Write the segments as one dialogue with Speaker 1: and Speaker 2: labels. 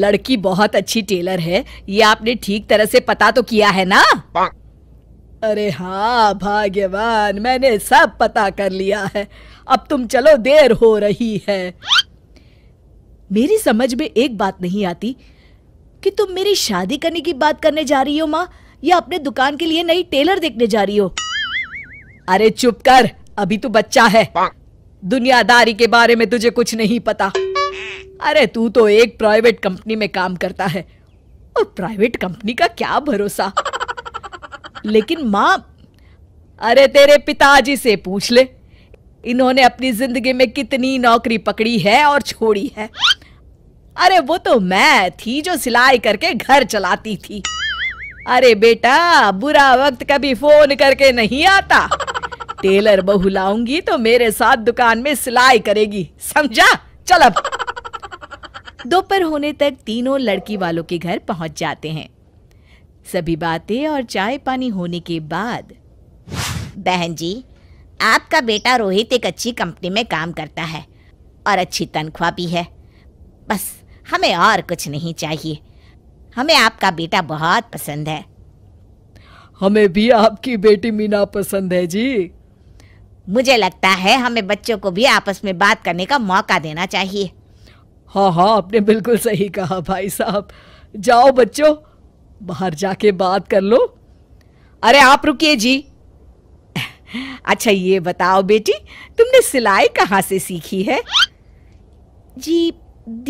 Speaker 1: लड़की बहुत अच्छी टेलर है ये आपने ठीक तरह से पता तो किया है ना अरे हाँ भाग्यवान मैंने सब पता कर लिया है अब तुम चलो देर हो रही है मेरी समझ में एक बात नहीं आती कि तुम मेरी शादी करने की बात करने जा रही हो माँ या अपने दुकान के लिए नई टेलर देखने जा रही हो अरे चुप कर अभी तो बच्चा है दुनियादारी के बारे में तुझे कुछ नहीं पता अरे तू तो एक प्राइवेट कंपनी में काम करता है और प्राइवेट कंपनी का क्या भरोसा लेकिन माँ अरे तेरे पिताजी से पूछ ले इन्होंने अपनी जिंदगी में कितनी नौकरी पकड़ी है और छोड़ी है अरे वो तो मैं थी जो सिलाई करके घर चलाती थी अरे बेटा बुरा वक्त कभी फोन करके नहीं आता टेलर बहू लाऊंगी तो मेरे साथ दुकान में सिलाई करेगी समझा चल अब दोपहर होने तक तीनों लड़की वालों के घर पहुंच जाते हैं सभी बातें और चाय पानी होने के बाद बहन जी आपका बेटा रोहित एक अच्छी कंपनी में काम करता है और अच्छी तनख्वाह भी है बस हमें और कुछ नहीं चाहिए हमें आपका बेटा बहुत पसंद है हमें भी आपकी बेटी मीना पसंद है जी मुझे लगता है हमें बच्चों को भी आपस में बात करने का मौका देना चाहिए हाँ हाँ आपने बिल्कुल सही कहा भाई साहब जाओ बच्चों बाहर जाके बात कर लो अरे आप रुकिए जी अच्छा ये बताओ बेटी तुमने सिलाई कहाँ से सीखी है जी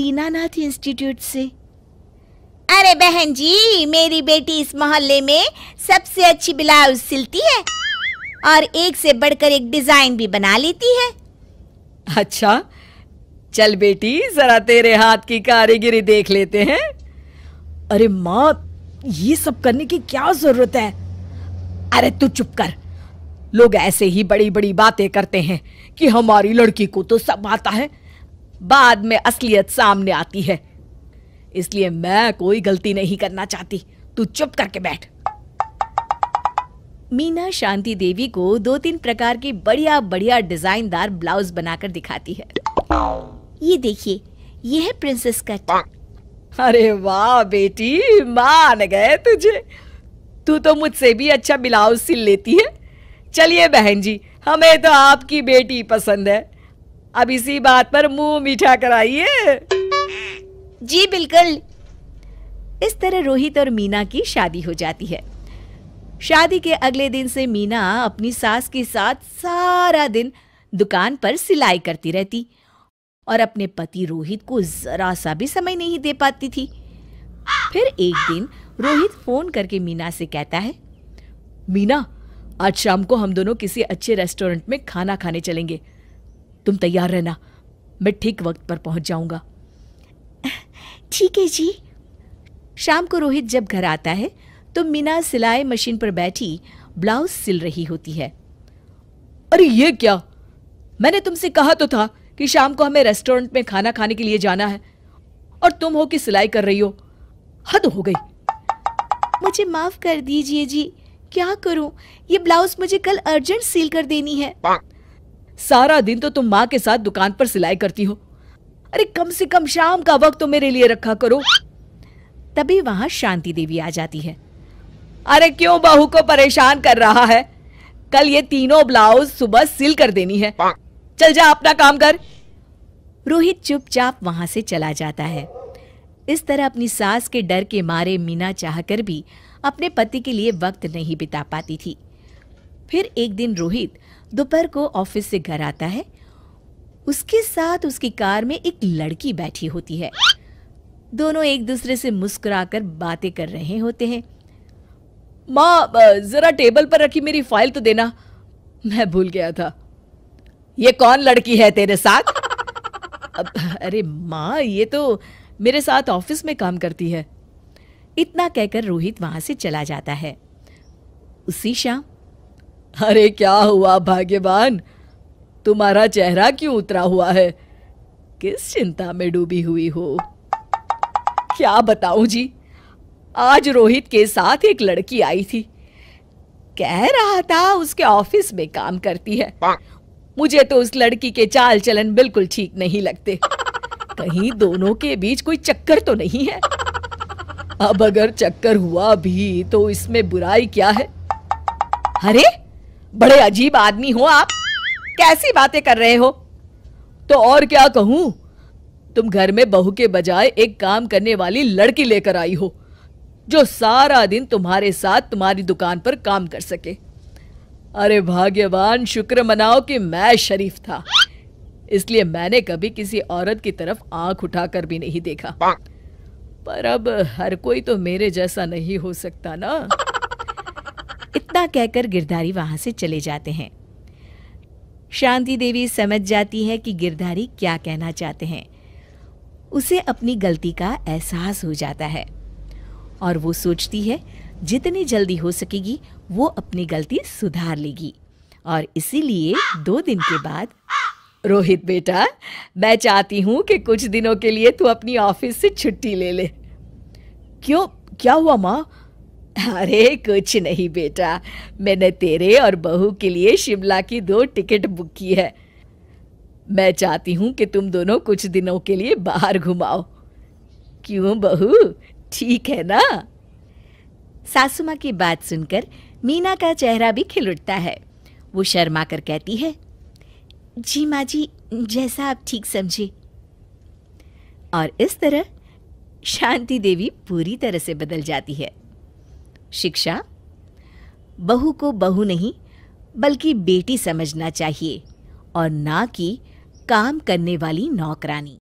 Speaker 1: दीनानाथ इंस्टीट्यूट से अरे बहन जी मेरी बेटी इस मोहल्ले में सबसे अच्छी ब्लाउज सिलती है और एक से बढ़कर एक डिजाइन भी बना लेती है अच्छा चल बेटी जरा तेरे हाथ की कारीगिरी देख लेते हैं अरे माँ ये सब करने की क्या जरूरत है अरे तू चुप कर लोग ऐसे ही बड़ी बड़ी बातें करते हैं कि हमारी लड़की को तो सब आता है बाद में असलियत सामने आती है इसलिए मैं कोई गलती नहीं करना चाहती तू चुप करके बैठ मीना शांति देवी को दो तीन प्रकार की बढ़िया बढ़िया डिजाइनदार ब्लाउज बनाकर दिखाती है ये देखिए ये है प्रिंसेस कट अरे वाह बेटी मान गए तुझे तू तो मुझसे भी अच्छा ब्लाउज सिल लेती है चलिए बहन जी हमें तो आपकी बेटी पसंद है अब इसी बात पर मुंह मीठा कराइए जी बिल्कुल इस तरह रोहित और मीना की शादी हो जाती है शादी के अगले दिन से मीना अपनी सास के साथ सारा दिन दुकान पर सिलाई करती रहती और अपने पति रोहित को जरा सा भी समय नहीं दे पाती थी फिर एक दिन रोहित फोन करके मीना से कहता है मीना आज शाम को हम दोनों किसी अच्छे रेस्टोरेंट में खाना खाने चलेंगे तुम तैयार रहना मैं ठीक वक्त पर पहुंच जाऊंगा ठीक है जी शाम को रोहित जब घर आता है तो मीना सिलाई मशीन पर बैठी ब्लाउज सिल रही होती है अरे ये क्या मैंने तुमसे कहा तो था कि शाम को हमें रेस्टोरेंट में खाना खाने के लिए जाना है और तुम हो कि सिलाई कर रही हो हद हो गई मुझे माफ कर दीजिए जी क्या करूं ये ब्लाउज मुझे कल अर्जेंट सील कर देनी है सारा दिन तो तुम माँ के साथ दुकान पर सिलाई करती हो अरे कम से कम शाम का वक्त तो मेरे लिए रखा करो तभी वहां शांति देवी आ जाती है अरे क्यों बहू को परेशान कर रहा है कल ये तीनों ब्लाउज सुबह सिल कर देनी है चल जा अपना काम कर रोहित चुपचाप वहां से चला जाता है इस तरह अपनी सास के डर के मारे मीना चाहकर भी अपने पति के लिए वक्त नहीं बिता पाती थी फिर एक दिन रोहित दोपहर को ऑफिस से घर आता है उसके साथ उसकी कार में एक लड़की बैठी होती है दोनों एक दूसरे से मुस्कुराकर बातें कर रहे होते हैं माँ जरा टेबल पर रखी मेरी फाइल तो देना मैं भूल गया था ये कौन लड़की है तेरे साथ अब, अरे माँ ये तो मेरे साथ ऑफिस में काम करती है इतना कहकर रोहित वहां से चला जाता है उसी शाम अरे क्या हुआ भाग्यवान तुम्हारा चेहरा क्यों उतरा हुआ है किस चिंता में डूबी हुई हो क्या बताऊं जी आज रोहित के साथ एक लड़की आई थी कह रहा था उसके ऑफिस में काम करती है मुझे तो उस लड़की के चाल चलन बिल्कुल ठीक नहीं लगते कहीं दोनों के बीच कोई चक्कर तो नहीं है अब अगर चक्कर हुआ भी तो इसमें बुराई क्या है अरे बड़े अजीब आदमी हो आप कैसी बातें कर रहे हो तो और क्या कहूं तुम घर में बहू के बजाय एक काम करने वाली लड़की लेकर आई हो जो सारा दिन तुम्हारे साथ तुम्हारी दुकान पर काम कर सके अरे भाग्यवान शुक्र मनाओ कि मैं शरीफ था इसलिए मैंने कभी किसी औरत की तरफ आंख उठाकर भी नहीं देखा पर अब हर कोई तो मेरे जैसा नहीं हो सकता ना इतना कहकर गिरधारी वहां से चले जाते हैं शांति देवी समझ जाती है कि गिरधारी क्या कहना चाहते हैं उसे अपनी गलती का एहसास हो जाता है और वो सोचती है जितनी जल्दी हो सकेगी वो अपनी गलती सुधार लेगी और इसीलिए दो दिन के बाद रोहित बेटा मैं चाहती हूँ कि कुछ दिनों के लिए तू अपनी ऑफिस से छुट्टी ले ले क्यों क्या हुआ माँ अरे कुछ नहीं बेटा मैंने तेरे और बहू के लिए शिमला की दो टिकट बुक की है मैं चाहती हूँ कि तुम दोनों कुछ दिनों के लिए बाहर घुमाओ क्यों बहू ठीक है ना सासुमा की बात सुनकर मीना का चेहरा भी खिल उठता है वो शर्मा कर कहती है जी माँ जी जैसा आप ठीक समझे और इस तरह शांति देवी पूरी तरह से बदल जाती है शिक्षा बहू को बहू नहीं बल्कि बेटी समझना चाहिए और ना कि काम करने वाली नौकरानी